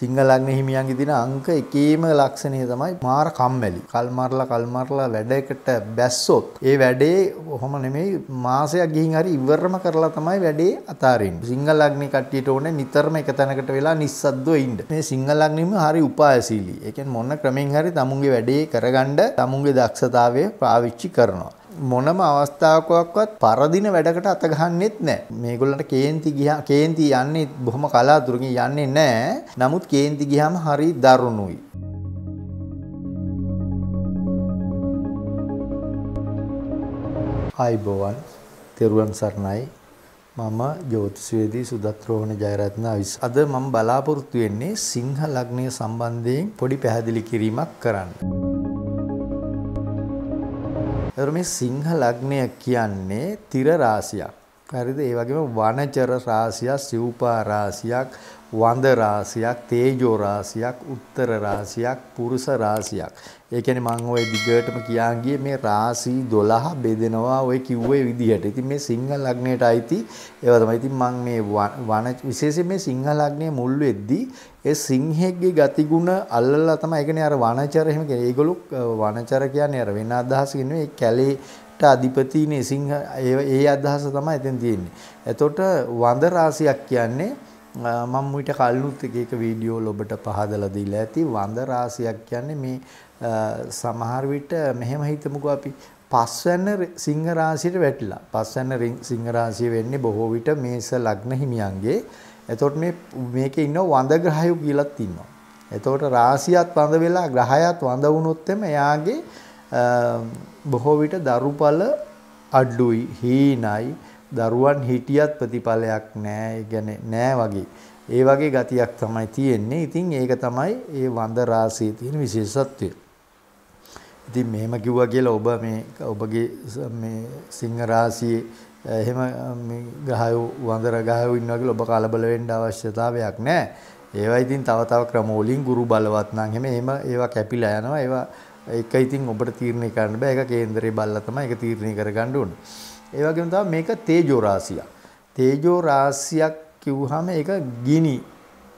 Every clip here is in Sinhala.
සිංහලග්න හිමියන්ගේ දින අංක එකේම ලක්ෂණය තමයි මාර කම්මැලි. කල්මරලා කල්මරලා වැඩයකට බැස්සොත් ඒ වැඩේ කොහොම නෙමෙයි මාසයක් ගිහින් හරි ඉවරම කරලා තමයි වැඩේ අතාරින්නේ. සිංහලග්නේ කට්ටියට ඕනේ නිතරම එක තැනකට වෙලා නිස්සද්දව ඉන්න. මේ සිංහලග්නෙම හරි උපායශීලී. ඒ කියන්නේ මොන ක්‍රමෙන් හරි තමුන්ගේ වැඩේ කරගන්න තමුන්ගේ දක්ෂතාවය පාවිච්චි කරනවා. මොනම අවස්ථාවකවත් පරදින වැඩකට අත ගහන්නෙත් නැහැ. මේගොල්ලන්ට කේන්ති ගියා කේන්ති යන්නේ බොහොම කලාතුරකින් යන්නේ නැහැ. නමුත් කේන්ති ගියාම හරි දරුණුයි. ආයිබෝවන් තෙරුවන් සරණයි. මම ජෝතිෂවේදී සුදත් රෝහණ ජයරත්න අවිස්. අද මම බලාපොරොත්තු වෙන්නේ සිංහ ලග්නය සම්බන්ධයෙන් පොඩි පැහැදිලි කිරීමක් කරන්න. එතකොට මේ සිංහ ලග්නය කියන්නේ තිර රාශියක්. හරිද? ඒ වගේම වනචර රාශියක්, සිව්පා රාශියක්, වඳ රාශියක්, තේජෝ රාශියක්, උත්තර රාශියක්, පුරුෂ රාශියක්. ඒ කියන්නේ මම ওই දිගටම කියාන් ගියේ මේ රාශි 12 බෙදෙනවා ওই කිව්වේ විදිහට. ඉතින් මේ සිංහ ලග්නයට අයිති ඒවා තමයි. ඉතින් මම මේ වන විශේෂයෙන් මේ සිංහ ලග්නයේ මුල් වෙද්දී ඒ සිංහෙක්ගේ ගතිගුණ අල්ලලා තමයි ඒ කියන්නේ අර වනචර එහෙම කියන්නේ. ඒගොල්ලෝ වනචර කියන්නේ අර වෙන අදහසකින් නෙවෙයි කැලේ අට අධිපතිනේ සිංහ ඒ අදහස තමයි එතෙන් තියෙන්නේ. එතකොට වඳ රාශියක් කියන්නේ මම මුිට කල්නුත් එක එක වීඩියෝ ඔබට පහදලා දීලා ඇති වඳ රාශියක් කියන්නේ මේ සමහර විට මෙහෙම හිතමුකෝ අපි පස්වැන්න සිංහ රාශියට වැටිලා. පස්වැන්න සිංහ රාශිය වෙන්නේ බොහෝ විට මේස ලග්න හිමියන්ගේ. එතකොට මේ මේකේ ඉන්න වඳ ග්‍රහයෝ කියලාත් ඉන්නවා. එතකොට රාශියත් වඳ වෙලා ග්‍රහයත් වඳ වුණොත් එයාගේ බොහෝ විට දරුපල අඩුයි හීනයි දරුවන් හිටියත් ප්‍රතිඵලයක් නෑ ගැන නෑ වගේ. ඒ වගේ ගතියක් තමයි තියෙන්නේ. ඉතින් ඒක තමයි ඒ වඳ රාශියේ තියෙන විශේෂත්වය. ඉතින් මෙහෙම කිව්වා කියලා ඔබ මේ ඔබගේ මේ සිංහ රාශියේ එහෙම මේ ගහයෝ වඳර ගහයෝ ඉන්නවා කියලා ඔබ කලබල වෙන්න අවශ්‍යතාවයක් නැහැ. ඒවා ඉතින් තව තව ක්‍රමවලින් ගුරු බලවත් නම් එහෙම ඒවා කැපිලා යනවා. ඒවා ඒක ඉතින් ඔබට තීරණය කරන්න බෑ ඒක කේන්දරේ බල්ලා තමයි ඒක තීරණය කරගන්න ඕන. ඒ වගේම තමයි මේක තේජෝ රාශියක්. තේජෝ රාශියක් කිව්වහම ඒක ගිනි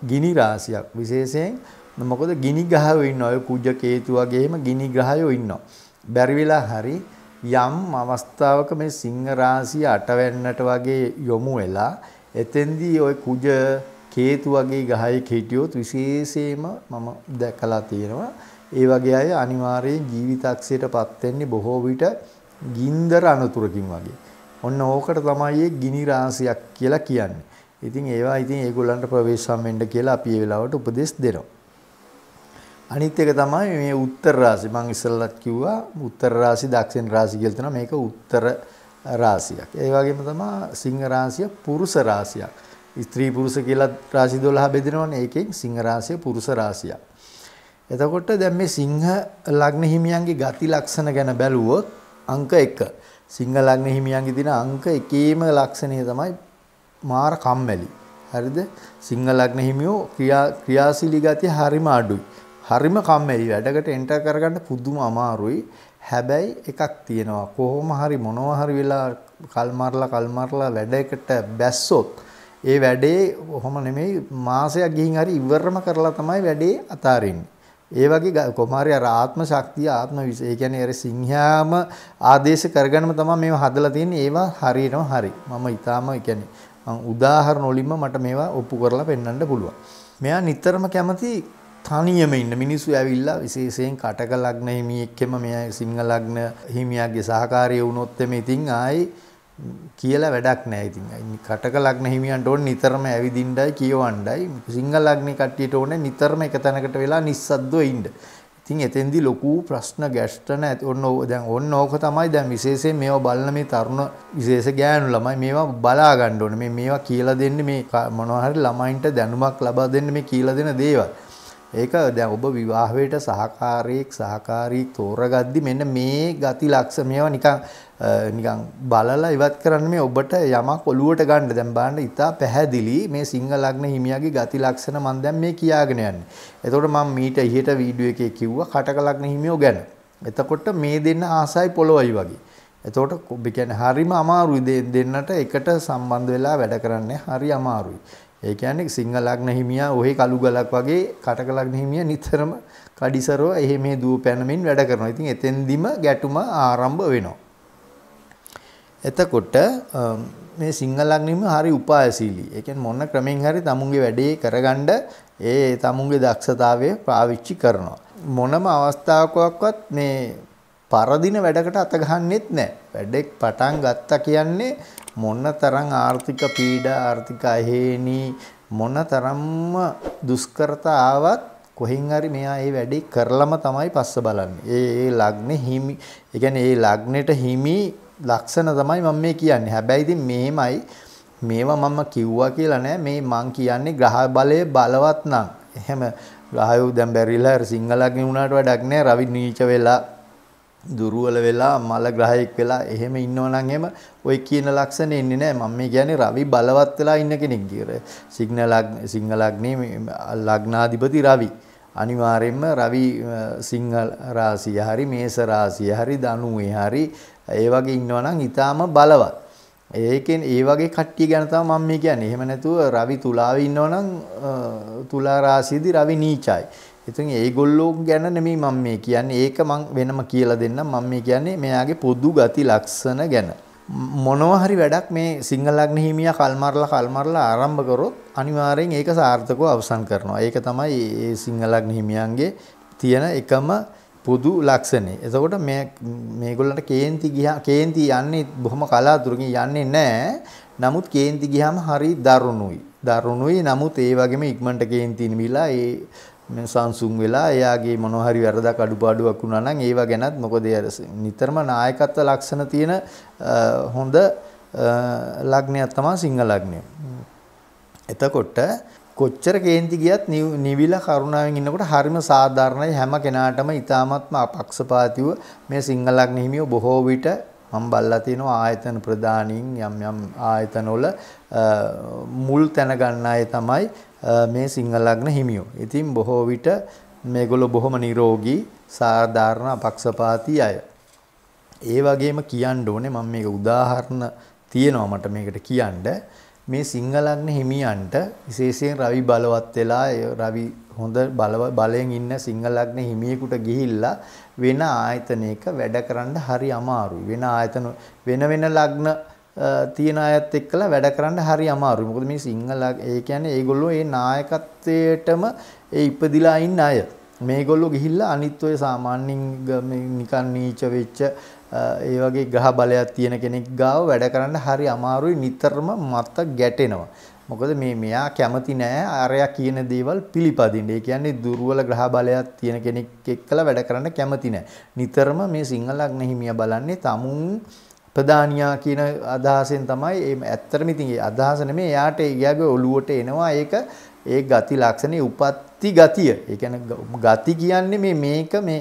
ගිනි රාශියක්. විශේෂයෙන් මොකද ගිනි ග්‍රහයෝ ඉන්නවා. ඔය කුජ කේතු වගේම ගිනි ග්‍රහයෝ ඉන්නවා. බැරි වෙලා හරි යම් අවස්ථාවක මේ සිංහ රාශිය අටවැන්නට වගේ යොමු වෙලා එතෙන්දී ওই කුජ කේතු වගේ ගහයක හිටියොත් විශේෂයෙන්ම මම දැකලා තියෙනවා ඒ වගේ අය අනිවාර්යයෙන් ජීවිතක්ෂයටපත් වෙන්නේ බොහෝ විට ගින්දර අනතුරකින් වගේ. ඔන්න ඕකට තමයි ගිනි රාශියක් කියලා කියන්නේ. ඉතින් ඒවා ඉතින් ඒගොල්ලන්ට ප්‍රවේශම් වෙන්න කියලා අපි ඒ වෙලාවට උපදෙස් දෙනවා. අනිත් එක තමයි මේ උත්තර රාශි. මම ඉස්සෙල්ලත් කිව්වා උත්තර රාශි, දක්ෂිණ රාශි කියලා තියෙනවා. මේක උත්තර රාශියක්. ඒ වගේම තමයි සිංහ රාශිය පුරුෂ රාශියක්. ස්ත්‍රී පුරුෂ කියලා රාශි 12 බෙදෙනවනේ. ඒකෙන් සිංහ රාශිය පුරුෂ රාශියක්. එතකොට දැන් මේ සිංහ ලග්න හිමියන්ගේ ගති ලක්ෂණ ගැන බැලුවොත් අංක 1. සිංහ ලග්න හිමියන්ගේ දින අංක 1ේම ලක්ෂණය තමයි මාර කම්මැලි. හරිද? සිංහ ලග්න හිමියෝ ක්‍රියා ක්‍රියාශීලී ගතිය හරිම අඩුයි. හරිම කම්මැලි වැඩකට එන්ටර් කරගන්න පුදුම අමාරුයි. හැබැයි එකක් තියෙනවා. කොහොම හරි මොනවා හරි වෙලා කල්මරලා කල්මරලා වැඩයකට බැස්සොත් ඒ වැඩේ කොහොම නෙමෙයි මාසයක් ගිහින් හරි ඉවරම කරලා තමයි වැඩේ අතාරින්නේ. ඒ වගේ කොමාරයා ආත්ම ශක්තිය ආත්ම විශේෂ. ඒ කියන්නේ අර සිංහයාම ආදේශ කරගෙනම තමයි මේව හදලා තියෙන්නේ. ඒවා හරියටම හරි. මම ඊටාම කියන්නේ මම උදාහරණ වලින්ම මට මේවා ඔප්පු කරලා පෙන්වන්න පුළුවන්. මෙයා නිතරම කැමති තනියම ඉන්න මිනිස්සු ඇවිල්ලා විශේෂයෙන් කටක ලග්න හිමියෙක්ෙම මෙයා සිංහ ලග්න හිමියාගේ සහකාරය වුණොත් එමේ ඉතින් ආයේ කියලා වැඩක් නෑ ඉතින් කටක ලග්න හිමියන්ට ඕන නිතරම ඇවිදින්නයි කියවන්නයි සිංහල ලග්නේ කට්ටියට ඕනේ නිතරම එක තැනකට වෙලා නිස්සද්දව ඉන්න. ඉතින් එතෙන්දී ලොකු ප්‍රශ්න ගැස්ටන ඇති ඔන්න දැන් ඔන්න ඕක තමයි දැන් විශේෂයෙන් මේවා බලන මේ තරුණ විශේෂ ගෑනු ළමයි මේවා බලා ගන්න ඕනේ. මේ මේවා කියලා දෙන්නේ මේ මොනවා හරි ළමයින්ට දැනුමක් ලබා දෙන්න මේ කියලා දෙන දේවල්. ඒක දැන් ඔබ විවාහයට සහකාරයෙක් සහකාරී තෝරගද්දි මෙන්න මේ ගති ලක්ෂ මේවා නිකන් නිකන් බලලා ඉවත් කරන්න මේ ඔබට යමක් ඔලුවට ගන්න දැන් බලන්න ඉතා පැහැදිලි මේ සිංහ ලග්න හිමියාගේ ගති ලක්ෂණ මම දැන් මේ කියාගෙන යන්නේ. එතකොට මම මීට ඉහට වීඩියෝ එකේ කිව්වා කටක ලග්න හිමියෝ ගැන. එතකොට මේ දෙන්න ආසයි පොළොවයි වගේ. එතකොට ඔබ කියන්නේ හරිම අමාරුයි දෙන්නට එකට සම්බන්ධ වෙලා වැඩ කරන්නේ හරි අමාරුයි. ඒ කියන්නේ සිංහල ලග්න හිමියා ඔහි කළු ගලක් වගේ කටක ලග්න හිමියා නිතරම කඩිසරව එහෙ මෙහෙ දුව පැනමින් වැඩ කරනවා. ඉතින් එතෙන්දිම ගැටුම ආරම්භ වෙනවා. එතකොට මේ සිංහල ලග්න හිමියා හරි උපායශීලී. ඒ කියන්නේ මොන ක්‍රමෙන් හරි තමුන්ගේ වැඩේ කරගන්න ඒ තමුන්ගේ දක්ෂතාවය පාවිච්චි කරනවා. මොනම අවස්ථාවකවත් මේ පරදින වැඩකට අත ගහන්නෙත් නැහැ. වැඩෙක් පටන් ගත්තා කියන්නේ මොනතරම් ආර්ථික පීඩා ආර්ථික අහේනි මොනතරම්ම දුෂ්කරතා ආවත් කොහෙන් හරි මෙයා ඒ වැඩේ කරලම තමයි පස්ස බලන්නේ. ඒ ඒ ලග්නේ හිමි, ඒ කියන්නේ ඒ ලග්නෙට හිමි ලක්ෂණ තමයි මම මේ කියන්නේ. හැබැයි ඉතින් මේමයි මේවා මම කිව්වා කියලා නෑ. මේ මං කියන්නේ ග්‍රහ බලය බලවත් නම්. එහෙම ග්‍රහයෝ දැන් බැරිලා සිංහලකින් උනාට වැඩක් නෑ. රවි නීච වෙලා දුර්වල වෙලා මල ග්‍රහයෙක් වෙලා එහෙම ඉන්නවනම් එහෙම ඔය කියන ලක්ෂණ එන්නේ නැහැ. මම මේ කියන්නේ රවි බලවත් වෙලා ඉන්න කෙනෙක් කියලා. සිග්නල් සිංහ ලග්නේ ලග්නාධිපති රවි. අනිවාර්යයෙන්ම රවි සිංහ රාසිය හරි මේෂ රාසිය හරි ධනුවේ හරි ඒ වගේ ඉන්නවනම් ඊටාම බලවත්. ඒකෙන් ඒ වගේ කට්ටිය ගැන තමයි මම මේ කියන්නේ. එහෙම නැතුව රවි තුලාවේ ඉන්නවනම් තුලා රාශියේදී රවි නීචයි. ඉතින් ඒගොල්ලෝ ගැන නෙමෙයි මම මේ කියන්නේ. ඒක මම වෙනම කියලා දෙන්නම්. මම මේ කියන්නේ මෙයාගේ පොදු ගති ලක්ෂණ ගැන. මොනවා හරි වැඩක් මේ සිංහල ලග්න හිමියා කල්මරලා කල්මරලා ආරම්භ කරොත් අනිවාර්යෙන් ඒක සාර්ථකව අවසන් කරනවා. ඒක තමයි මේ සිංහල ලග්න හිමියන්ගේ තියෙන එකම පොදු ලක්ෂණේ. එතකොට මේ මේගොල්ලන්ට කේන්ති ගියා කේන්ති යන්නේ බොහොම කලාතුරකින් යන්නේ නැහැ. නමුත් කේන්ති ගියාම හරි දරුණුයි. දරුණුයි. නමුත් ඒ වගේම ඉක්මනට කේන්ති නිවිලා ඒ සංසුන් වෙලා එයාගේ මොනවා හරි වැරදක් අඩුපාඩුවක් වුණා නම් ඒව ගැනත් මොකද අර නිතරම නායකත්ව ලක්ෂණ තියෙන හොඳ ලග්නයක් තමයි සිංහ ලග්නය. එතකොට කොච්චර කේන්ති ගියත් නිවිල කරුණාවෙන් ඉන්නකොට හරිම සාධාරණයි හැම කෙනාටම ඊ타මත්ම අපක්ෂපාතීව මේ සිංහ ලග්න හිමියෝ බොහෝ විට මම බල්ලා තිනවා ආයතන ප්‍රදානින් යම් යම් ආයතන වල මුල් තැන ගන්න අය තමයි මේ සිංහල ලග්න හිමියෝ. ඉතින් බොහෝ විට මේගොල්ලෝ බොහොම නිරෝගී සාධාරණ අපක්ෂපාතී අය. ඒ වගේම කියන්න ඕනේ මම මේක උදාහරණ තියෙනවා මට මේකට කියන්න. මේ සිංහල ලග්න හිමියන්ට විශේෂයෙන් රවි බලවත් වෙලා රවි හොඳ බලයෙන් ඉන්න සිංහල ලග්න හිමියෙකුට ගිහිල්ලා වෙන ආයතනයක වැඩ කරන්න හරි අමාරුයි. වෙන ආයතන වෙන වෙන ලග්න තියෙන අයත් එක්කලා වැඩ කරන්න හරි අමාරුයි. මොකද මේ සිංහල ඒ කියන්නේ ඒගොල්ලෝ ඒ නායකත්වයටම ඒ ඉපදිලා ඉන්න අය. මේගොල්ලෝ ගිහිල්ලා අනිත් ඔය සාමාන්‍යයෙන් නිකන් නීච වෙච්ච ඒ වගේ ගහ බලයක් තියෙන කෙනෙක් ගාව වැඩ කරන්න හරි අමාරුයි. නිතරම මත ගැටෙනවා. මොකද මේ මෙයා කැමති නෑ අරයා කියන දේවල් පිළිපදින්න. ඒ කියන්නේ දුර්වල ග්‍රහ බලයක් තියෙන කෙනෙක් එක්කලා වැඩ කරන්න කැමති නෑ. නිතරම මේ සිංහලක් නැහිමිය බලන්නේ tamun ප්‍රධානියා කියන අදහසෙන් තමයි ඒ ඇත්තටම ඉතින් ඒ අදහස නෙමෙයි එයාට එයාගේ ඔළුවට එනවා ඒක ඒ ගති ලක්ෂණේ උපත්ති ගතිය. ඒ කියන්නේ ගති කියන්නේ මේ මේක මේ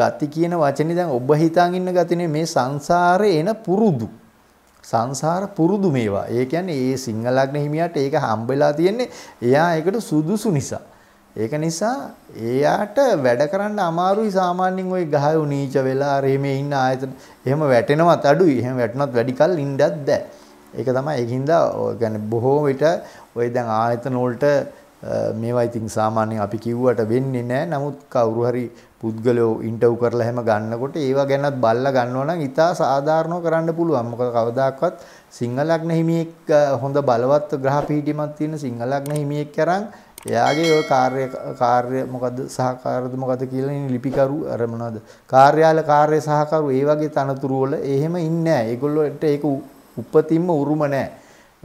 ගති කියන වචනේ දැන් ඔබ හිතාන් ඉන්න ගතිනේ මේ සංසාරේ එන පුරුදු. සංසාර පුරුදු මේවා. ඒ කියන්නේ ඒ සිංහලග්න හිමියට ඒක හම්බෙලා තියෙන්නේ එයා ඒකට සුදුසු නිසා. ඒක නිසා එයාට වැඩ කරන්න අමාරුයි සාමාන්‍යයෙන් ওই ගහේ උනීච වෙලා අර එහෙම ඉන්න ආයතන එහෙම වැටෙනවත් අඩුයි. එහෙම වැටුණත් වැඩි කල් ඉන්නත් බෑ. ඒක තමයි ඒකින්ද يعني බොහෝ විට ওই දැන් ආයතන වලට මේවා ඉතින් සාමාන්‍යයෙන් අපි කිව්වට වෙන්නේ නැහැ. නමුත් කවුරු හරි පුද්ගලයෝ ඉන්ටර්වයුව කරලා හැම ගන්නකොට ඒවා ගැනත් බල්ලා ගන්නවා නම් ඉතා සාධාරණව කරන්න පුළුවන්. මොකද කවදාකවත් සිංහලඥ හිමියෙක් හොඳ බලවත් ග්‍රහ පිහිටීමක් තියෙන සිංහලඥ හිමියෙක් කරන් එයාගේ ඔය කාර්ය කාර්ය මොකද්ද සහකාරද මොකද්ද කියලා ඉන්නේ ලිපිකරු අර මොනවද කාර්යාල කාර්ය සහකරු ඒ වගේ තනතුරු වල එහෙම ඉන්නේ නැහැ. ඒගොල්ලෝට ඒක උපතින්ම උරුම නැහැ.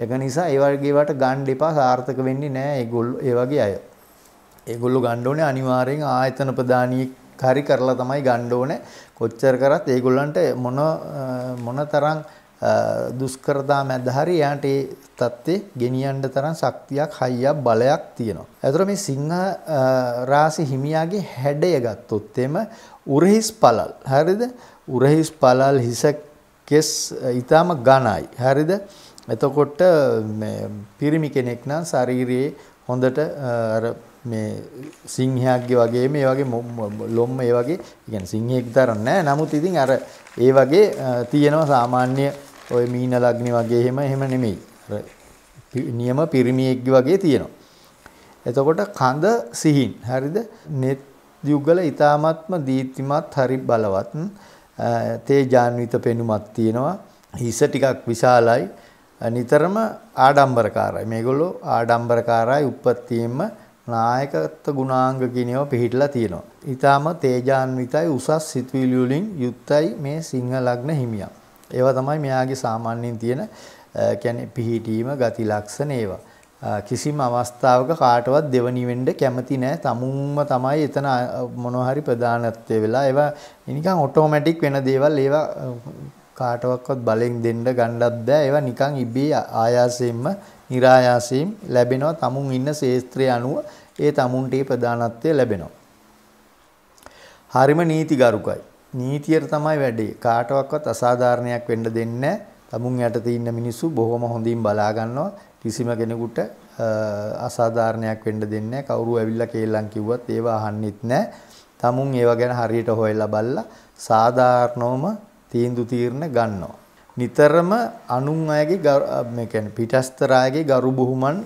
ඒක නිසා ඒ වගේ වට ගන්න එපා සාර්ථක වෙන්නේ නැහැ ඒගොල්ලෝ ඒ වගේ අය. ඒගොල්ලෝ ගන්න ඕනේ අනිවාර්යෙන් ආයතන ප්‍රදානියෙක් හරි කරලා තමයි ගන්න ඕනේ. කොච්චර කරත් ඒගොල්ලන්ට මොන මොන තරම් දුෂ්කරතා මැද හරි එයාට ඒ தත්ත්වේ ගෙනියන්න තරම් ශක්තියක්, හයියක්, බලයක් තියෙනවා. ඒතර මේ සිංහ රාශි හිමියාගේ හැඩය ගත්තොත් එම උරහිස් පළල්. හරිද? උරහිස් පළල් හිස කෙස් ඊටාම ඝනයි. හරිද? එතකොට මේ පිරිමි කෙනෙක් නම් ශාරීරියේ හොඳට අර මේ සිංහයක්ගේ වගේ මේ වගේ ලොම් ඒ වගේ කියන්නේ සිංහයෙක් තරම් නෑ නමුත් ඉතින් අර ඒ වගේ තියෙනවා සාමාන්‍ය ඔය මීන ලග්නේ වගේ එහෙම එහෙම නෙමෙයි. නියම පිරිමියෙක්ගේ වගේ තියෙනවා. එතකොට කඳ සිහින් හරිද? net යුගල ඊ타මාත්ම දීප්තිමත් හරි බලවත් තේජාන්විත පෙනුමක් තියෙනවා. හිස ටිකක් විශාලයි. නිතරම ආඩම්බරකාරයි. මේගොල්ලෝ ආඩම්බරකාරයි උප්පත්තියෙම නායකත්ව ගුණාංග කිනේව පිහිටලා තියෙනවා. ඊටාම තේජාන්විතයි උසස් සිතුවිලි වලින් යුක්තයි මේ සිංහ ලග්න හිමියා. ඒවා තමයි මෙයාගේ සාමාන්‍යයෙන් තියෙන කියන්නේ පිහිටීම ගති ලක්ෂණ ඒවා. කිසිම අවස්ථාවක කාටවත් දෙවනි වෙන්න කැමති නෑ තමුන්ම තමයි එතන මොනවා හරි ප්‍රධානත්වය වෙලා ඒවා නිකන් ඔටෝමැටික් වෙන දේවල් ඒවා කාටවත්වත් බලෙන් දෙන්න ගන්නත් බෑ ඒවා නිකන් ඉබේ ආයාසයෙන්ම નિરાයාසයෙන් ලැබෙනවා තමුන් ඉන්න ශේස්ත්‍රය අනුව ඒ තමුන්ට ප්‍රධානත්වය ලැබෙනවා හරිම නීතිගරුකයි නීතියට තමයි වැඩේ. කාටවත් අසාධාරණයක් වෙන්න දෙන්නේ නැහැ. තමුන් යටතේ ඉන්න මිනිස්සු බොහොම හොඳින් බලා ගන්නවා. කිසිම කෙනෙකුට අසාධාරණයක් වෙන්න දෙන්නේ නැහැ. කවුරු ඇවිල්ලා කේලම් කිව්වත් ඒව අහන්නෙත් නැහැ. තමුන් ඒව ගැන හරියට හොයලා බලලා සාධාරණවම තීන්දුව තීරණ ගන්නවා. නිතරම අනුන් අයගේ මේ කියන්නේ පිටස්තර අයගේ ගරු බුහුමන්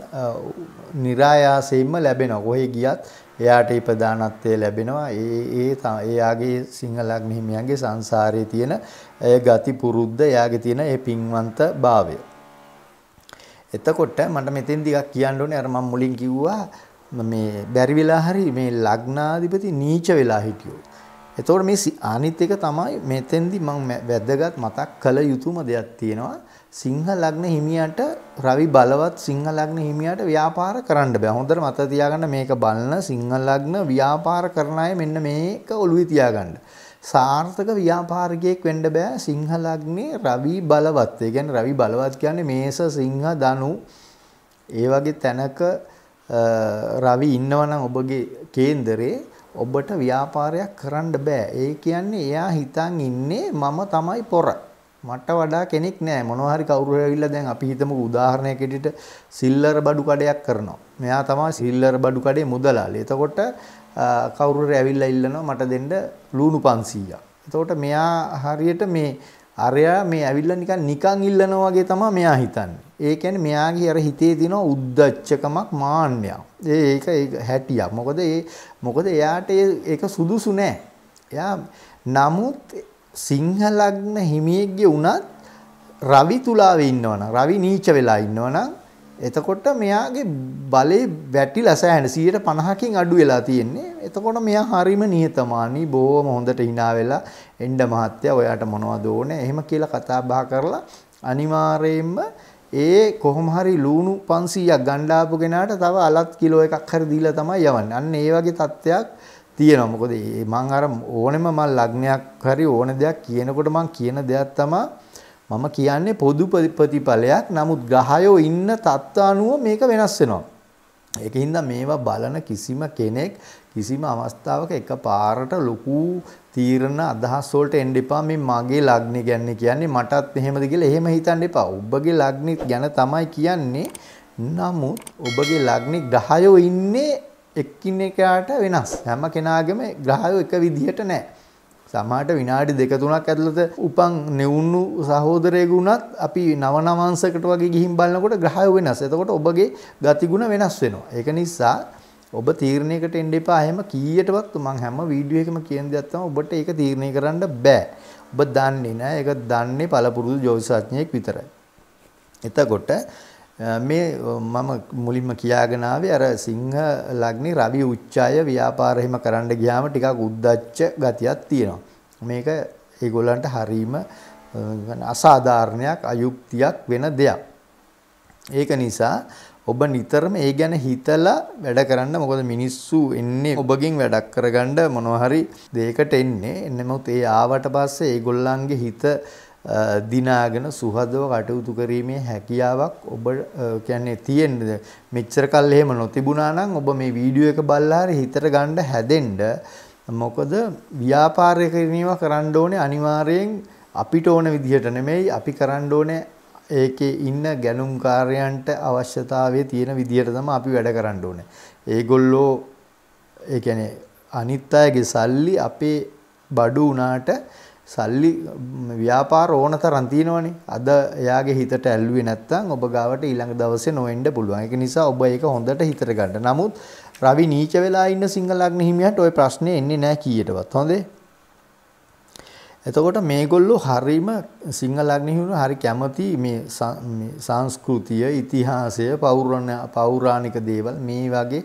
નિરાයාසයෙන්ම ලැබෙනවා. කොහේ ගියත් එයාට ඉපදානත්වය ලැබෙනවා ඒ ඒ එයාගේ සිංහලක් මෙහිමියන්ගේ සංසාරයේ තියෙන ගති පුරුද්ද එයාගේ තියෙන ඒ පින්වන්ත භාවය. එතකොට මට මෙතෙන් දිගක් කියන්න ඕනේ අර මම මුලින් කිව්වා මේ බැරි වෙලා හරි මේ ලග්නාධිපති නීච වෙලා හිටියෝ. එතකොට මේ අනිත් එක තමයි මෙතෙන්දි මම වැදගත් මතක් කළ යුතුම දෙයක් තියෙනවා. සිංහ ලග්න හිමියට රවි බලවත් සිංහ ලග්න හිමියට ව්‍යාපාර කරන්න බෑ. හොඳට මතක තියාගන්න මේක බලන සිංහ ලග්න ව්‍යාපාර කරන අය මෙන්න මේක ඔළුවේ තියාගන්න. සාර්ථක ව්‍යාපාරිකයෙක් වෙන්න බෑ සිංහ ලග්නේ රවි බලවත්. ඒ කියන්නේ රවි බලවත් කියන්නේ මේස සිංහ ධනු ඒ වගේ තැනක රවි ඉන්නවනම් ඔබගේ කේන්දරේ ඔබට ව්‍යාපාරයක් කරන්න බෑ. ඒ කියන්නේ එයා හිතන් ඉන්නේ මම තමයි පොර. මට වඩා කෙනෙක් නෑ මොනවා හරි කවුරු හරි ඇවිල්ලා දැන් අපි හිතමු උදාහරණයක් ඇටියට සිල්ලර් බඩු කඩයක් කරනවා. මෙයා තමයි සිල්ලර් බඩු කඩේ මුදලාලි. එතකොට කවුරු හරි ඇවිල්ලා ඉල්ලනවා මට දෙන්න ලුණු 500ක්. එතකොට මෙයා හරියට මේ අරයා මේ ඇවිල්ලා නිකන් නිකන් ඉල්ලනවා වගේ තමයි මෙයා හිතන්නේ. ඒ කියන්නේ මෙයාගේ අර හිතේ තියෙන උද්දච්චකමක් මාන්නයක්. ඒක ඒක හැටියක්. මොකද ඒ මොකද එයාට ඒක සුදුසු නෑ. එයා නමුත් සිංහ ලග්න හිමියෙක්ගේ උනත් රවි තුලාවේ ඉන්නවනම් රවි නීච වෙලා ඉන්නවනම් එතකොට මෙයාගේ බලේ වැටිලා සෑහෙන 150කින් අඩු වෙලා තියෙන්නේ. එතකොට මෙයා හරීම නිහතමානී බොහොම හොඳට hina වෙලා එන්න මහත්තයා ඔයාට මොනවද ඕනේ එහෙම කියලා කතා බහ කරලා අනිවාර්යයෙන්ම ඒ කොහොම හරි ලුණු 500ක් ගණ්ඩාපු කෙනාට තව අලත් කිලෝ එකක් හරි දීලා තමයි යවන්නේ. අන්න ඒ වගේ තත්ත්වයක් තියෙනවා. මොකද මං අර ඕනෙම මම ලග්නයක් හරි ඕන දෙයක් කියනකොට මං කියන දෙයක් තමයි මම කියන්නේ පොදු ප්‍රතිඵලයක්. නමුත් ගහයෝ ඉන්න තත්ත්වානුව මේක වෙනස් වෙනවා. ඒකින්ද මේවා බලන කිසිම කෙනෙක් කිසිම අවස්ථාවක එකපාරට ලොකු තීරණ අදහස් වලට එන්න එපා මේ මගේ ලග්නි ගැන්නේ කියන්නේ මටත් එහෙමද කියලා එහෙම හිතන්න එපා. ඔබගේ ලග්නි ගැන තමයි කියන්නේ. නමුත් ඔබගේ ලග්නි ග්‍රහයෝ ඉන්නේ එක්කිනෙකාට වෙනස්. හැම කෙනාගේම ග්‍රහයෝ එක විදිහට නැහැ. සමහරට විනාඩි දෙක තුනක් ඇතුළත උපන් නෙවුණු සහෝදරයෙකු වුණත් අපි නව නවංශකට වගේ ගිහින් බලනකොට ග්‍රහයෝ වෙනස්. එතකොට ඔබගේ ගතිගුණ වෙනස් වෙනවා. ඒක නිසා ඔබ තීරණයකට එන්න එපා. එහෙම කීයටවත් මම හැම වීඩියෝ එකම කියන දේක් තමයි ඔබට ඒක තීරණය කරන්න බෑ. ඔබ දන්නේ නෑ. ඒක දන්නේ පළපුරුදු ජ්‍යොතිෂඥයෙක් විතරයි. එතකොට මේ මම මුලින්ම කියාගෙන ආවේ අර සිංහ ලග්නේ රවි උච්චය ව්‍යාපාර එහෙම කරන්න ගියාම ටිකක් උද්දච්ච ගතියක් තියෙනවා. මේක ඒගොල්ලන්ට හරීම අසාධාරණයක් අයුක්තියක් වෙන දෙයක්. ඒක නිසා ඔබ නිතරම ඒ ගැන හිතලා වැඩ කරන්න මොකද මිනිස්සු එන්නේ ඔබගෙන් වැඩක් කරගන්න මොනවා හරි දෙයකට එන්නේ එන්නමුත් ඒ ආවට පස්සේ ඒගොල්ලන්ගේ හිත දිනාගෙන සුහදව කටයුතු කිරීමේ හැකියාවක් ඔබ කියන්නේ තියෙන්න මෙච්චර කල් එහෙම නොතිබුණා නම් ඔබ මේ වීඩියෝ එක බලලා හරි හිතට ගන්න හැදෙන්න මොකද ව්‍යාපාරය කිරීම කරන්න ඕනේ අනිවාර්යෙන් අපිට ඕන විදිහට නෙමෙයි අපි කරන්න ඕනේ ඒකේ ඉන්න ගැනුම්කාරයන්ට අවශ්‍යතාවයේ තියෙන විදිහට තමයි අපි වැඩ කරන්න ඕනේ. ඒගොල්ලෝ ඒ කියන්නේ අනිත් අයගේ සල්ලි අපේ බඩු වුණාට සල්ලි ව්‍යාපාර ඕන තරම් තියෙනවනේ. අද එයාගේ හිතට ඇල්ලුවේ නැත්නම් ඔබ ගාවට ඊළඟ දවසේ නොවෙන්න පුළුවන්. ඒක නිසා ඔබ ඒක හොඳට හිතට ගන්න. නමුත් රවි නීච වෙලා ඉන්න සිංහල අග්න හිමියන්ට ওই ප්‍රශ්නේ එන්නේ නැහැ කීයටවත්. හොඳේ. එතකොට මේගොල්ලෝ හරීම සිංහල අග්න හිමියෝ හරි කැමති මේ සංස්කෘතිය, ඉතිහාසය, පෞරාණික දේවල් මේ වගේ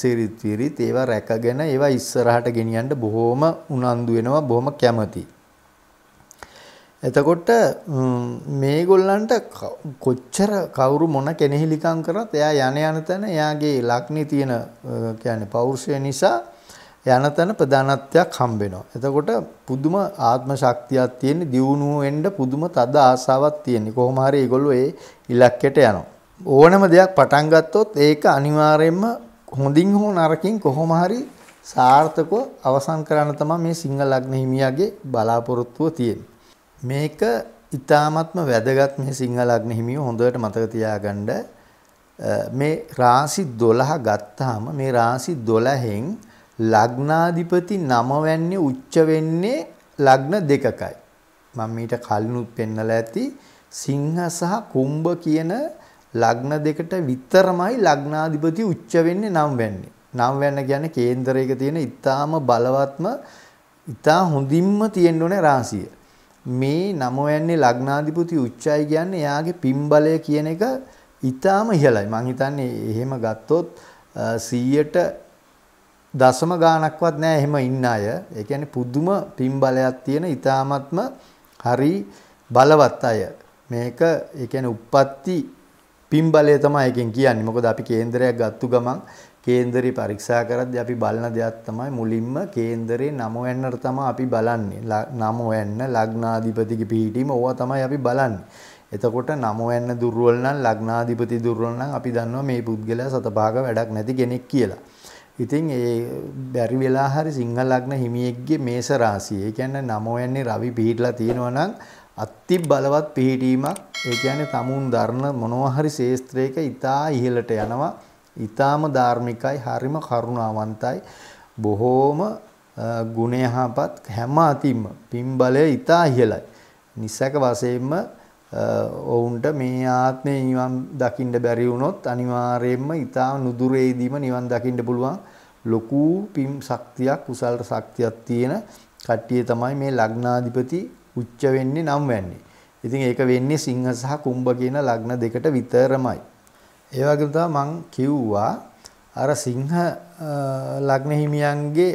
සිරිත් විරිත් ඒවා රැකගෙන ඒවා ඉස්සරහට ගෙනියන්න බොහොම උනන්දු වෙනවා, බොහොම කැමතියි. එතකොට මේගොල්ලන්ට කොච්චර කවුරු මොන කෙනෙහිලිකම් කරත් එයා යන යන තැන එයාගේ ලක්ෂණ තියෙන කියන්නේ පෞරුෂය නිසා යන තැන ප්‍රධානත්වයක් හම්බෙනවා. එතකොට පුදුම ආත්ම ශක්තියක් තියෙන දියුණුව වෙන්න පුදුම තද ආසාවක් තියෙන. කොහොම හරි ඒගොල්ලෝ ඒ ඉලක්කයට යනවා. ඕනම දෙයක් පටන් ගත්තොත් ඒක අනිවාර්යයෙන්ම හොඳින් හෝ නරකින් කොහොම හරි සාර්ථකව අවසන් කරන්න තමයි මේ සිංහල ලග්න හිමියාගේ බලාපොරොත්තුව තියෙන්නේ. මේක ඉතාමත්ම වැදගත් මේ සිංහල අග්න හිමියෝ හොඳට මතක තියාගන්න මේ රාශි 12 ගත්තාම මේ රාශි 12න් ලග්නාධිපති 9 වෙන්නේ උච්ච වෙන්නේ ලග්න දෙකකයි මම ඊට කලිනුත් පෙන්නලා ඇති සිංහ සහ කුම්භ කියන ලග්න දෙකට විතරමයි ලග්නාධිපති උච්ච වෙන්නේ 9 වෙන්නේ 9 වෙන්න කියන්නේ කේන්දරයක තියෙන ඊටාම බලවත්ම ඊටා හොඳින්ම තියෙන්න ඕනේ රාශිය මේ නම යන්නේ ලග්නාධිපති උච්චයි කියන්නේ එයාගේ පිම්බලය කියන එක ඊටාම ඉහළයි. මං හිතන්නේ එහෙම ගත්තොත් 100ට දශම ගාණක්වත් නෑ එහෙම ඉන්න අය. ඒ කියන්නේ පුදුම පිම්බලයක් තියෙන ඊටාමත්ම හරි බලවත් අය. මේක ඒ කියන්නේ uppatti පිම්බලය තමයි එකෙන් කියන්නේ. මොකද අපි කේන්දරයක් ගත්තු ගමන් කේන්දරේ පරීක්ෂා කරද්දී අපි බලන දෙයක් තමයි මුලින්ම කේන්දරේ නම වෙන්නට තමයි අපි බලන්නේ. නම වෙන්න ලග්නාධිපතිගේ පිහිටීම ඕවා තමයි අපි බලන්නේ. එතකොට නම වෙන්න දුර්වල නම් ලග්නාධිපති දුර්වල නම් අපි දන්නවා මේ පුද්ගලයා සතපහක වැඩක් නැති කෙනෙක් කියලා. ඉතින් ඒ බැරි වෙලා හරි සිංහ ලග්න හිමියෙක්ගේ මේෂ රාශිය. ඒ කියන්නේ නම වෙන්නේ රවි පිහිටලා තියෙනවා නම් අති බලවත් පිහිටීමක් ඒ කියන්නේ tamun දරන මොනවා හරි ශේස්ත්‍රයක ඊතා ඉහළට යනවා. ඊටාම ධාර්මිකයි හරිම කරුණාවන්තයි බොහෝම ගුණයහපත් හැම අතින්ම පින්බලය ඊටා ඉහළයි නිසක වශයෙන්ම ඔවුන්ට මේ ආත්මේ නිවන් දකින්න බැරි වුණොත් අනිවාර්යයෙන්ම ඊටා නුදුරේදීම නිවන් දකින්න පුළුවන් ලොකු පිම් ශක්තියක් කුසල් ශක්තියක් තියෙන කට්ටිය තමයි මේ ලග්නාධිපති උච්ච වෙන්නේ නම් වෙන්නේ. ඉතින් ඒක වෙන්නේ සිංහ සහ කුම්භ කියන ලග්න දෙකට විතරමයි. ඒ වගේම තමයි මං කිව්වා අර සිංහ ලග්න හිමියන්ගේ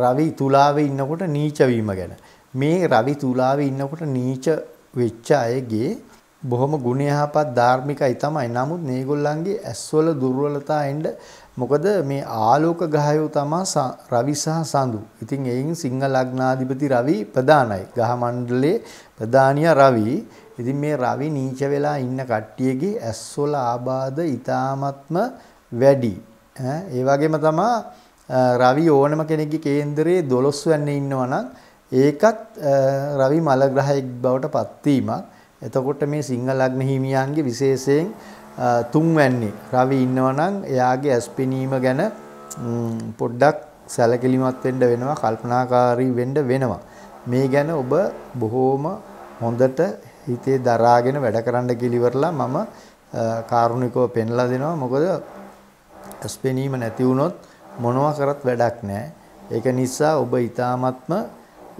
රවි තුලාවේ ඉන්නකොට නීච වීම ගැන. මේ රවි තුලාවේ ඉන්නකොට නීච වෙච්ච අයගේ බොහොම ගුණ යහපත් ධාර්මිකයි තමයි. නමුත් මේගොල්ලන්ගේ ඇස්වල දුර්වලතා එන්න මොකද මේ ආලෝක ගහයෝ තමයි රවි සහ සඳු. ඉතින් එයින් සිංහ ලග්නාධිපති රවි ප්‍රධානයි. ගහ මණ්ඩලයේ ප්‍රධානියා රවි. ඉතින් මේ රවි නීච වෙලා ඉන්න කට්ටියගේ ඇස්වල ආබාධ ඊටාත්ම වැඩි. ඒ වගේම තමයි රවි ඕනම කෙනෙක්ගේ කේන්දරයේ 12 වෙන්නේ ඉන්නවා නම් ඒකත් රවි මල ග්‍රහයෙක් බවට පත්වීමක්. එතකොට මේ සිංහල ලග්න හිමියන්ගේ විශේෂයෙන් තුන්වැන්නේ රවි ඉන්නවා නම් එයාගේ ඇස්පෙනීම ගැන පොඩ්ඩක් සැලකිලිමත් වෙන්න වෙනවා කල්පනාකාරී වෙන්න වෙනවා. මේ ගැන ඔබ බොහෝම හොඳට හිතේ දරාගෙන වැඩ කරන්න කියලා මම කාරුණිකව පෙන්ලා දෙනවා මොකද ස්පෙනීම නැති වුණොත් මොනවා කරත් වැඩක් නැහැ. ඒක නිසා ඔබ ඊ타මත්ම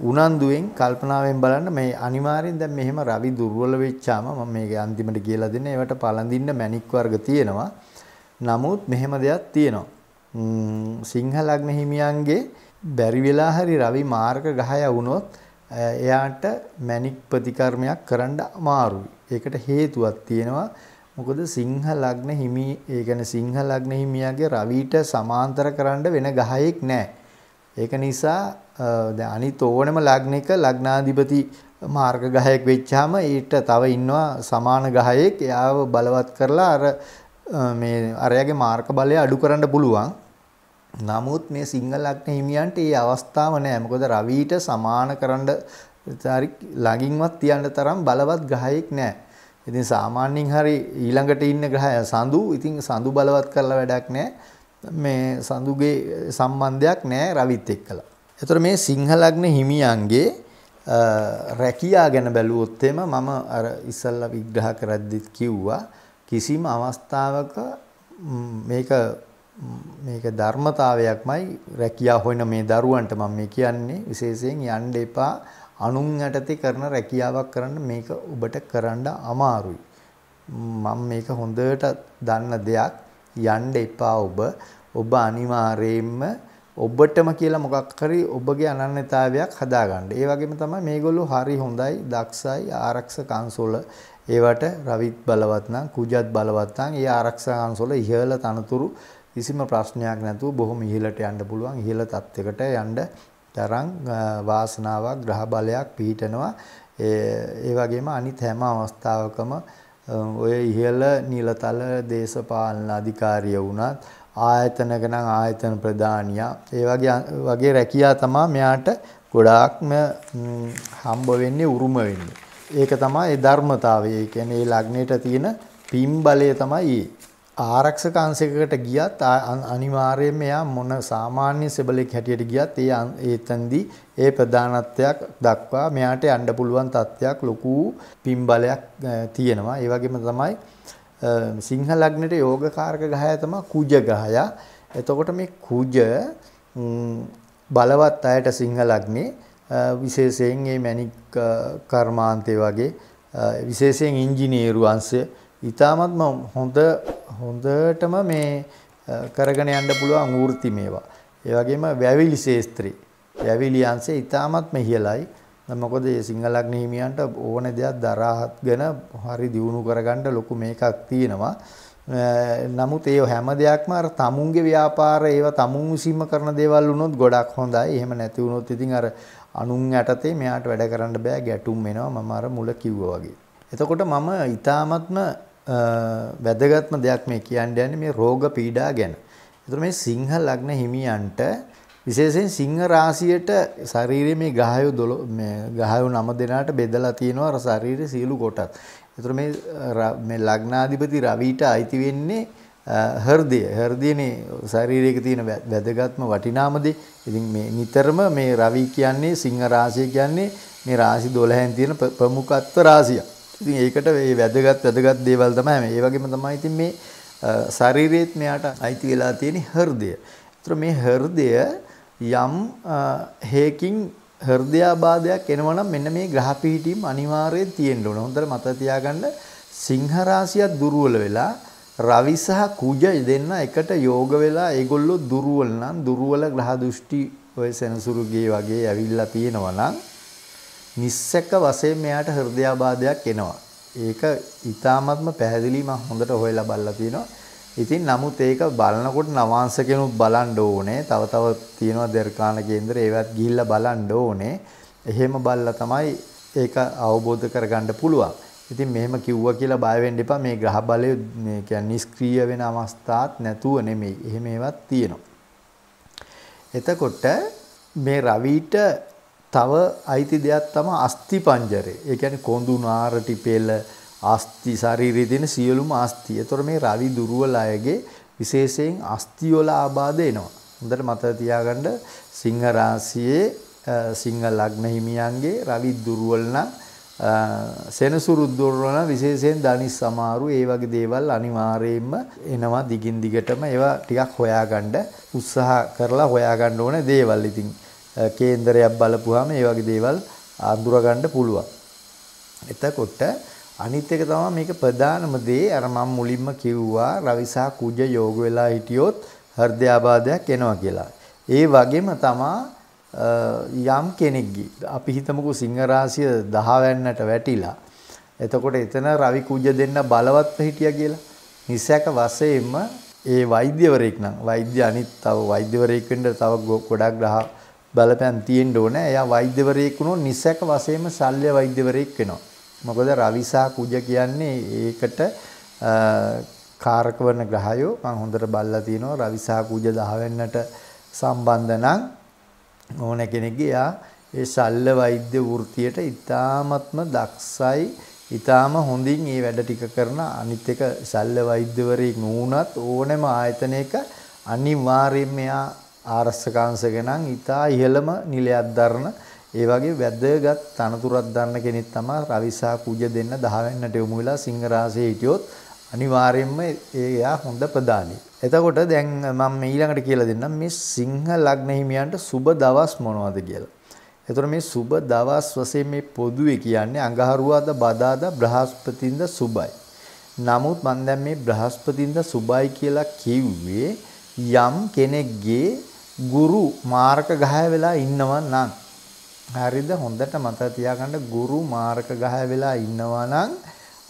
උනන්දුවෙන් කල්පනාවෙන් බලන්න මේ අනිවාර්යෙන් දැන් මෙහෙම රවි දුර්වල වෙච්චාම මම මේක අන්තිමට කියලා දෙන්නේ. ඒවට පළඳින්න මැණික් වර්ග තියෙනවා. නමුත් මෙහෙම දෙයක් තියෙනවා. සිංහ ලග්න හිමියන්ගේ බැරි වෙලා හරි රවි මාර්ග ගහය වුණොත් එයාට මැනික් ප්‍රතිකර්මයක් කරන්න අමාරුයි. ඒකට හේතුවක් තියෙනවා. මොකද සිංහ ලග්න හිමි ඒ කියන්නේ සිංහ ලග්න හිමියාගේ රවිට සමාන්තර කරන්න වෙන ගහයෙක් නැහැ. ඒක නිසා දැන් අනිත් ඕනම ලග්නයක ලග්නාධිපති මාර්ග ගහයක් වෙච්චාම ඊට තව ඉන්නවා සමාන ගහයෙක් එයාව බලවත් කරලා අර මේ අරයාගේ මාර්ක බලය අඩු කරන්න පුළුවන්. නමුත් මේ සිංහල අග්න හිමියන්ට ඒ අවස්ථාව නැහැ. මොකද රවිට සමාන කරන්න ළඟින්වත් තියන්න තරම් බලවත් ග්‍රහයෙක් නැහැ. ඉතින් සාමාන්‍යයෙන් හරි ඊළඟට ඉන්න ග්‍රහය සඳු. ඉතින් සඳු බලවත් කරලා වැඩක් නැහැ. මේ සඳුගේ සම්බන්ධයක් නැහැ රවිත් එක්කලා. ඒතර මේ සිංහලග්න හිමියන්ගේ රැකියා ගැන බැලුවොත් එම මම අර ඉස්සල්ලා විග්‍රහ කරද්දිත් කිව්වා කිසිම අවස්ථාවක මේක මේක ධර්මතාවයක්මයි රැකියා හොයන මේ දරුවන්ට මම මේ කියන්නේ විශේෂයෙන් යන්න එපා අනුන් යටතේ කරන රැකියාවක් කරන්න මේක ඔබට කරන්න අමාරුයි මම මේක හොඳට දන්න දෙයක් යන්න එපා ඔබ ඔබ අනිවාර්යයෙන්ම ඔබටම කියලා මොකක් හරි ඔබගේ අනන්‍යතාවයක් හදාගන්න. ඒ වගේම තමයි මේගොල්ලෝ හරි හොඳයි, දක්ෂයි, ආරක්ෂක අංශවල ඒවට රවිත් බලවත් නම්, කුජත් බලවත් නම්, ඒ ආරක්ෂක අංශවල ඉහළ තනතුරු කිසිම ප්‍රශ්නයක් නැතුව බොහොම ඉහළට යන්න පුළුවන් ඉහළ තත්යකට යන්න තරම් වාසනාවක් ග්‍රහ බලයක් පිහිටනවා ඒ වගේම අනිත් හැම අවස්ථාවකම ඔය ඉහළ නිලතල දේශපාලන අධිකාරිය වුණත් ආයතනක නම් ආයතන ප්‍රධානියා ඒ වගේ වගේ රැකියා තමයි මෙයාට ගොඩාක්ම හම්බ වෙන්නේ උරුම වෙන්නේ. ඒක තමයි ඒ ධර්මතාවය. ඒ කියන්නේ ඒ ලග්නේට තියෙන පින් බලය තමයි ඒ. ආරක්ෂක අංශයකට ගියත් අනිවාර්යයෙන්ම එයා මොන සාමාන්‍ය සෙබලෙක් හැටියට ගියත් ඒ ඒතෙන්දී ඒ ප්‍රධානත්වයක් දක්වා මෙයාට යන්න පුළුවන් තත්ත්වයක් ලොකු පිම්බලයක් තියෙනවා. ඒ වගේම තමයි සිංහ ලග්නෙට යෝගකාරක ගහය තමයි කුජ ගහය. එතකොට මේ කුජ බලවත් අයට සිංහ ලග්නේ විශේෂයෙන් මේ මැණික් කර්මාන්තේ වගේ විශේෂයෙන් ඉංජිනේරු අංශය ඉතාමත්ම හොඳ හොඳටම මේ කරගෙන යන්න පුළුවන් වෘත්ති මේවා. ඒ වගේම වැවිලි ශේස්ත්‍රි. වැවිලි අංශය ඉතාමත්ම ඉහළයි. මොකද මේ සිංහලග්න හිමියන්ට ඕන දෙයක් දරාගෙන හරි දියුණු කරගන්න ලොකු මේකක් තියෙනවා. නමුත් ඒ හැම දෙයක්ම අර තමුන්ගේ ව්‍යාපාර ඒවා තමුන් විසීම කරන දේවල් වුණොත් ගොඩක් හොඳයි. එහෙම නැති වුණොත් ඉතින් අර අනුන් යටතේ මෙයාට වැඩ කරන්න බෑ ගැටුම් එනවා. මම අර මුල කිව්වා වගේ. එතකොට මම ඊ타මත්ම වැදගත්ම දෙයක් මේ කියන්න යන්නේ මේ රෝග පීඩා ගැන. ඒතර මේ සිංහ ලග්න හිමියන්ට විශේෂයෙන් සිංහ රාශියට ශරීරයේ මේ ගහයු මේ ගහයු නම දෙනාට බෙදලා තියෙනවා ශරීරයේ සියලු කොටස්. ඒතර මේ මේ ලග්නාධිපති රවිට අයිති වෙන්නේ හෘදය. හෘදයනේ ශරීරයක තියෙන වැදගත්ම වටිනාම දේ. ඉතින් මේ නිතරම මේ රවි කියන්නේ සිංහ රාශිය කියන්නේ මේ රාශි 12න් තියෙන ප්‍රමුඛත්ව රාශියක්. ඉතින් ඒකට මේ වැදගත් වැදගත් දේවල් තමයි මේ. ඒ වගේම තමයි ඉතින් මේ ශරීරයේත් මෙයාට අයිති වෙලා තියෙන හෘදය. ඒතර මේ හෘදය යම් හේකින් හෘදයාබාධයක් එනවා නම් මෙන්න මේ ග්‍රහ පිහිටීම් අනිවාර්යයෙන් තියෙන්න ඕන. හොඳට මතක තියාගන්න සිංහ රාශියත් දුර්වල වෙලා රවි සහ කුජ දෙන්න එකට යෝග වෙලා ඒගොල්ලෝ දුර්වල නම් දුර්වල ග්‍රහ දෘෂ්ටි ඔය සෙනසුරුගේ වගේ ඇවිල්ලා තියෙනවා නම් නිස්සක වශයෙන් මෙයාට හෘදයාබාධයක් එනවා. ඒක ඊ타මත්ම පැහැදිලි මම හොඳට හොයලා බලලා තියෙනවා. ඉතින් නමුත් ඒක බලනකොට නවාංශ කෙනුත් බලන්න ඕනේ. තව තව තියෙනවා දර්කාන කේන්දර ඒවත් ගිහිල්ලා බලන්න ඕනේ. එහෙම බලලා තමයි ඒක අවබෝධ කරගන්න පුළුවන්. ඉතින් මෙහෙම කිව්වා කියලා බය වෙන්න එපා. මේ ග්‍රහ බලය මේ කියන්නේ නිෂ්ක්‍රීය වෙන අවස්ථාත් නැතුව නෙමෙයි. එහෙම ඒවත් තියෙනවා. එතකොට මේ රවිට තව අයිති දෙයක් තම අස්ති පංජරය ඒකැන කොඳු නාරටි පෙල්ල අස්ති ශරීරය දෙන සියලුම අස්ති එතොර මේ රවි දුරුවල අයගේ විශේෂයෙන් අස්තිවල ආබාධ එනවා. හොඳට මත තියාගන්න සිංහ රාශියේ සිංහ ලග්න හිමියන්ගේ රවි දුර්වල නම් සෙනසුරු දුර්වල විශේෂයෙන් ධනිස් සමාරු ඒ වගේ දේවල් අනිවාර්යයෙන්ම එනවා දිගින් දිගටම ඒවා ටිකක් හොයාගන්න උත්සාහ කරලා හොයාගන්න ඕනේ දේවල් ඉතින් කේන්දරයක් බලපුවාම ඒ වගේ දේවල් අඳුරගන්න පුළුවන්. එතකොට අනිත් එක තමයි මේක ප්‍රධානම දේ අර මම මුලින්ම කිව්වා රවිසා කුජ යෝග වෙලා හිටියොත් හෘද ආබාධයක් එනවා කියලා. ඒ වගේම තමයි යම් කෙනෙක්ගේ අපි හිතමුකෝ සිංහ රාශිය 10 වෙන්නට වැටිලා. එතකොට එතන රවි කුජ දෙන්න බලවත් හිටියා කියලා. නිසක වශයෙන්ම ඒ වෛද්‍යවරයෙක් නම් වෛද්‍ය අනිත් තව වෛද්‍යවරයෙක් වෙන්න තව ගොඩක් ග්‍රහ බලපෑම් තියෙන්න ඕනේ. එයා වෛද්‍යවරයෙක් වුණොත් නිසක වශයෙන්ම ශල්‍ය වෛද්‍යවරයෙක් වෙනවා. මොකද රවිසා කුජ කියන්නේ ඒකට කාරක වන ග්‍රහයෝ මම හොඳට බල්ලා තිනවා රවිසා කුජ 10 වෙන්නට සම්බන්ධ නම් ඕන කෙනෙක්ගේ එයා ඒ ශල්‍ය වෛද්‍ය වෘත්තියට ඊ타ත්ම දක්ෂයි ඊටාම හොඳින් මේ වැඩ ටික කරන අනිත් එක ශල්‍ය වෛද්‍යවරයෙක් නුනත් ඕනෑම ආයතනයක අනිවාර්යයෙන්ම එයා ආරස්සකාංශකෙනන් ඊතා ඉහළම නිලයක් දරන ඒ වගේ වැදගත් තනතුරක් දරන කෙනෙක් තමයි රවිසා කුජ දෙන්න 10 වෙන්නට යොමු වෙලා සිංහ රාශියේ හිටියොත් අනිවාර්යයෙන්ම එයා හොඳ ප්‍රදානී. එතකොට දැන් මම ඊළඟට කියලා දෙන්නම් මේ සිංහ ලග්න හිමියන්ට සුබ දවස් මොනවද කියලා. එතකොට මේ සුබ දවස් වශයෙන් මේ පොදුවේ කියන්නේ අඟහරුවාදා බදාදා බ්‍රහස්පතින්ද සුබයි. නමුත් මම දැන් මේ බ්‍රහස්පතින්ද සුබයි කියලා කිව්වේ යම් කෙනෙක්ගේ ගුරු මාර්ක ගහය වෙලා ඉන්නවා නම් හරිද හොඳට මතක තියාගන්න ගුරු මාර්ක ගහය වෙලා ඉන්නවා නම්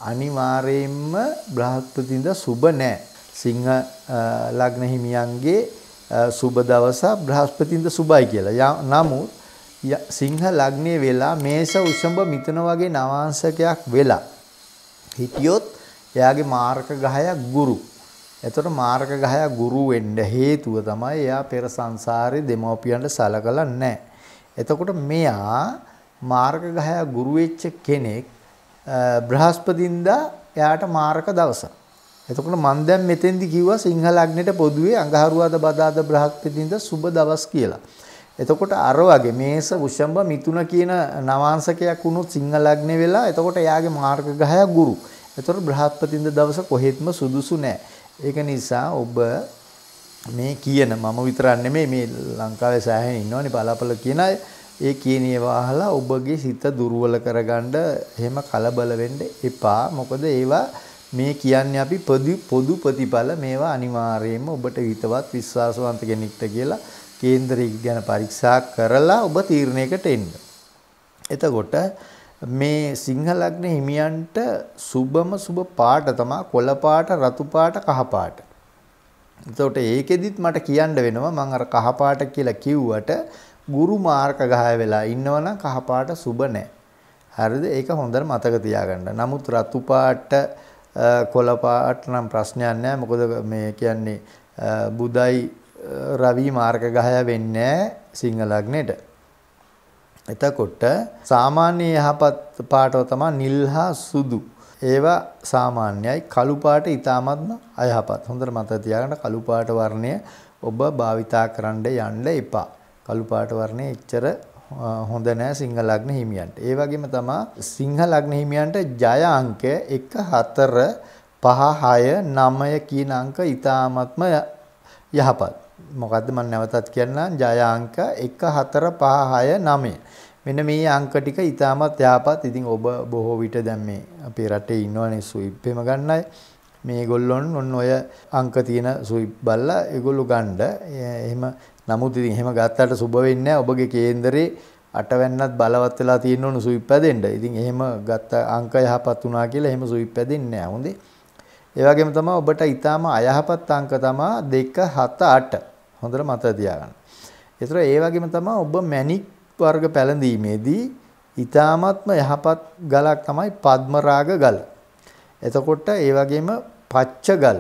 අනිවාර්යයෙන්ම බ්‍රහස්පතින්ද සුබ නෑ සිංහ ලග්න හිමියන්ගේ සුබ දවස බ්‍රහස්පතින්ද සුබයි කියලා නමුත් සිංහ ලග්නයේ වෙලා මේස උසඹ මිතන වගේ නවාංශකයක් වෙලා හිටියොත් එයාගේ මාර්ක ගහයක් ගුරු එතකොට මාර්ග ගහය ගුරු වෙන්න හේතුව තමයි එයා පෙර සංසාරේ දෙමෝපියන්ට සලකලා නැහැ. එතකොට මෙයා මාර්ග ගහය ගුරු වෙච්ච කෙනෙක් බ්‍රහස්පතින්දා එයාට මාර්ග දවස. එතකොට මම දැන් මෙතෙන්දි කිව්වා සිංහල අග්නෙට පොදුවේ අඟහරුවාද බදාද බ්‍රහස්පතින්දා සුබ දවස් කියලා. එතකොට අර වගේ මේස උෂම්බ මිතුන කියන නවාංශකයක් වුණොත් සිංහල අග්නෙ වෙලා එතකොට එයාගේ මාර්ග ගහය ගුරු. එතකොට බ්‍රහස්පතින්දා දවස කොහෙත්ම සුදුසු නැහැ. ඒක නිසා ඔබ මේ කියන මම විතරක් නෙමෙයි මේ ලංකාවේ සෑහෙන ඉන්නවනේ බලාපල කියන අය ඒ කියන ඒවා අහලා ඔබගේ සිත දුර්වල කරගන්න එහෙම කලබල වෙන්න එපා මොකද ඒවා මේ කියන්නේ අපි පොදු ප්‍රතිඵල මේවා අනිවාර්යයෙන්ම ඔබට හිතවත් විශ්වාසවන්ත කෙනෙක්ට කියලා කේන්දරය ගැන පරීක්ෂා කරලා ඔබ තීරණයකට එන්න. එතකොට මේ සිංහ ලග්න හිමියන්ට සුබම සුබ පාට තමයි කොළ පාට රතු පාට කහ පාට. එතකොට ඒකෙදිත් මට කියන්න වෙනවා මම අර කහ පාට කියලා කිව්වට ගුරු මාර්ක ගහය වෙලා ඉන්නවනම් කහ පාට සුබ නැහැ. හරිද? ඒක හොඳට මතක තියාගන්න. නමුත් රතු පාට කොළ පාට නම් ප්‍රශ්නයක් නැහැ. මොකද මේ කියන්නේ බුදයි රවි මාර්ක ගහය වෙන්නේ සිංහ ලග්නෙට. එතකොට සාමාන්‍ය යහපත් පාටව තමයි නිල් හා සුදු. ඒවා සාමාන්‍යයි කළු පාට ඊටාත්ම අයහපත්. හොඳට මතක තියාගන්න කළු පාට වර්ණය ඔබ භාවිතා කරන්න යන්න එපා. කළු පාට වර්ණය එච්චර හොඳ නෑ සිංහ ලග්න හිමියන්ට. ඒ වගේම තමයි සිංහ ලග්න හිමියන්ට ජය අංකය 1 4 5 6 9 කියන අංක ඊටාත්ම යහපත්. මොකද්ද මම නැවතත් කියන්නම් ජය අංක 1 4 5 6 9 මෙන්න මේ අංක ටික ඉතාමත් යහපත්. ඉතින් ඔබ බොහෝ විට දැන් මේ අපේ රටේ ඉන්නවනේ ස්විප් එහෙම ගන්න අය. මේගොල්ලොන් ඔන්න ඔය අංක තියෙන ස්විප් බල්ලා ඒගොල්ලෝ ගන්න. එහෙම නමුත් ඉතින් එහෙම ගත්තට සුබ වෙන්නේ ඔබගේ කේන්දරේ අටවැන්නත් බලවත් වෙලා තියෙන උණු ස්විප් හැදෙන්න. ඉතින් එහෙම ගත්ත අංක යහපත් වුණා කියලා එහෙම ස්විප් හැදෙන්නේ නැහැ. හොඳේ. ඒ වගේම තමයි ඔබට ඊටාම අයහපත් අංක තමයි 2 7 8. හොඳට මතක තියාගන්න. ඒතර ඒ වගේම තමයි ඔබ මැණික් වර්ග පැලඳීමේදී ඊ타ත්ම යහපත් ගලක් තමයි පద్මරාග ගල. එතකොට ඒ වගේම පච්ච ගල,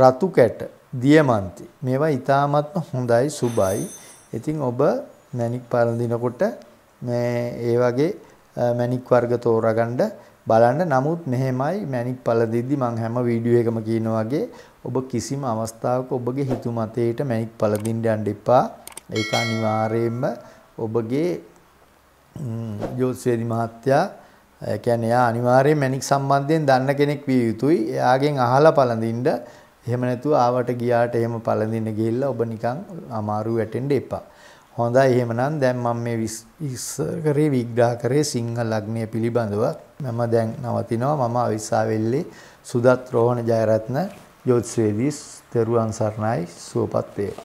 රතු කැට, දියමන්ති මේවා ඊ타ත්ම හොඳයි සුබයි. ඉතින් ඔබ මැණික් පාලන දිනකොට මේ ඒ වගේ මැණික් වර්ග තෝරාගන්න බලන්න නමුත් මෙහෙමයි මැණික් පළදෙද්දි මම හැම වීඩියෝ එකම කියන වගේ ඔබ කිසිම අවස්ථාවක ඔබගේ හිතු මතයට මැණික් පළදින්න යන්න එපා. ඒක අනිවාර්යයෙන්ම ඔබගේ ජෝතිවේදි මහත්තයා ඒ කියන්නේ එයා අනිවාර්යයෙන් මැණික් සම්බන්ධයෙන් දන්න කෙනෙක් විය යුතුයි. එයාගෙන් අහලා පළඳින්න. එහෙම නැතුව ආවට ගියාට එහෙම පළඳින්න ගිහිල්ලා ඔබ නිකන් අමාරු වැටෙන්න එපා. හොඳයි එහෙමනම් දැන් මම මේ ඉස්සරේ විග්‍රහ කරේ සිංහල අග්නිය පිළිබඳව මම දැන් නවතිනවා මම අවිස්සාවෙල්ලේ සුදත් රෝහණ ජයරත්න ජ්‍යොතිෂවේදී තෙරුවන් සරණයි සුවපත් වේවා